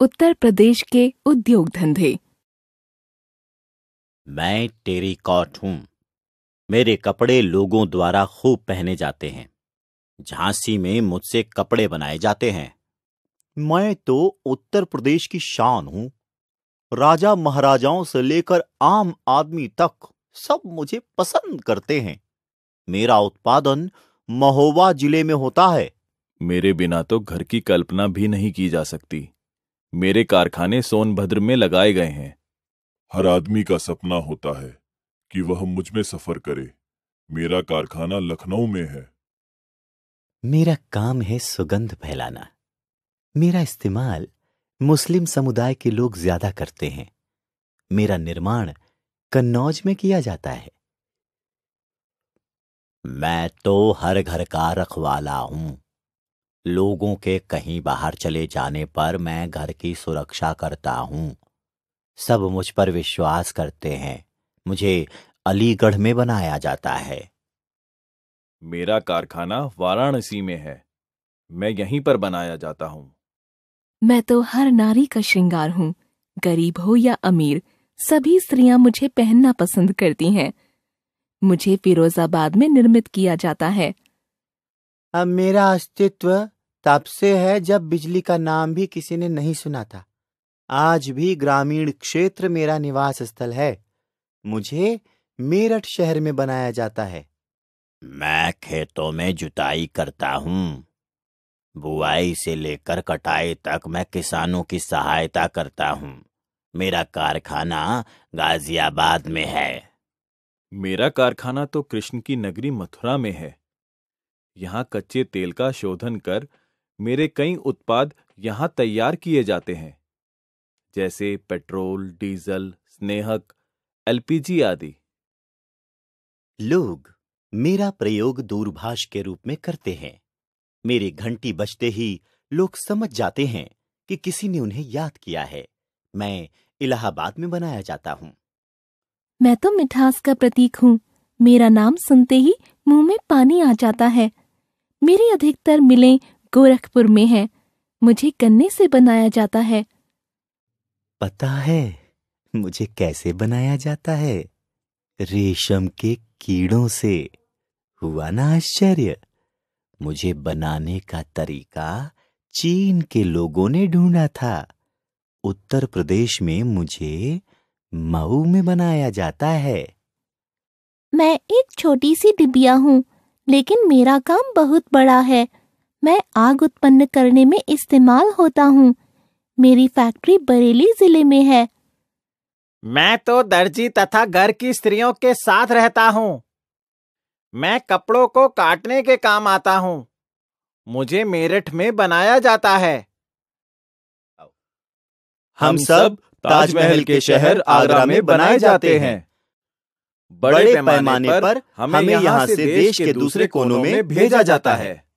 उत्तर प्रदेश के उद्योग धंधे मैं टेरी कॉट हूँ मेरे कपड़े लोगों द्वारा खूब पहने जाते हैं झांसी में मुझसे कपड़े बनाए जाते हैं मैं तो उत्तर प्रदेश की शान हूँ राजा महाराजाओं से लेकर आम आदमी तक सब मुझे पसंद करते हैं मेरा उत्पादन महोबा जिले में होता है मेरे बिना तो घर की कल्पना भी नहीं की जा सकती मेरे कारखाने सोनभद्र में लगाए गए हैं हर आदमी का सपना होता है कि वह मुझ में सफर करे मेरा कारखाना लखनऊ में है मेरा काम है सुगंध फैलाना मेरा इस्तेमाल मुस्लिम समुदाय के लोग ज्यादा करते हैं मेरा निर्माण कन्नौज में किया जाता है मैं तो हर घर का रखवाला हूं लोगों के कहीं बाहर चले जाने पर मैं घर की सुरक्षा करता हूँ सब मुझ पर विश्वास करते हैं मुझे अलीगढ़ में बनाया जाता है मेरा कारखाना वाराणसी में है मैं यहीं पर बनाया जाता हूँ मैं तो हर नारी का श्रृंगार हूँ गरीब हो या अमीर सभी स्त्रियां मुझे पहनना पसंद करती हैं मुझे फिरोजाबाद में निर्मित किया जाता है अब मेरा अस्तित्व तब से है जब बिजली का नाम भी किसी ने नहीं सुना था आज भी ग्रामीण क्षेत्र मेरा निवास स्थल है मुझे मेरठ शहर में बनाया जाता है मैं खेतों में जुताई करता हूँ बुआई से लेकर कटाई तक मैं किसानों की सहायता करता हूँ मेरा कारखाना गाजियाबाद में है मेरा कारखाना तो कृष्ण की नगरी मथुरा में है यहाँ कच्चे तेल का शोधन कर मेरे कई उत्पाद यहाँ तैयार किए जाते हैं जैसे पेट्रोल डीजल स्नेहक एलपीजी आदि लोग मेरा प्रयोग दूरभाष के रूप में करते हैं मेरी घंटी बजते ही लोग समझ जाते हैं कि किसी ने उन्हें याद किया है मैं इलाहाबाद में बनाया जाता हूँ मैं तो मिठास का प्रतीक हूँ मेरा नाम सुनते ही मुंह में पानी आ जाता है मेरी अधिकतर मिलें गोरखपुर में हैं मुझे गन्ने से बनाया जाता है पता है मुझे कैसे बनाया जाता है रेशम के कीड़ों से हुआ ना आश्चर्य मुझे बनाने का तरीका चीन के लोगों ने ढूंढा था उत्तर प्रदेश में मुझे मऊ में बनाया जाता है मैं एक छोटी सी डिबिया हूँ लेकिन मेरा काम बहुत बड़ा है मैं आग उत्पन्न करने में इस्तेमाल होता हूँ मेरी फैक्ट्री बरेली जिले में है मैं तो दर्जी तथा घर की स्त्रियों के साथ रहता हूँ मैं कपड़ों को काटने के काम आता हूँ मुझे मेरठ में बनाया जाता है हम सब ताजमहल के शहर आगरा में बनाए जाते हैं बड़े पैमाने पर हमें यहाँ से देश के दूसरे कोनों में भेजा जाता है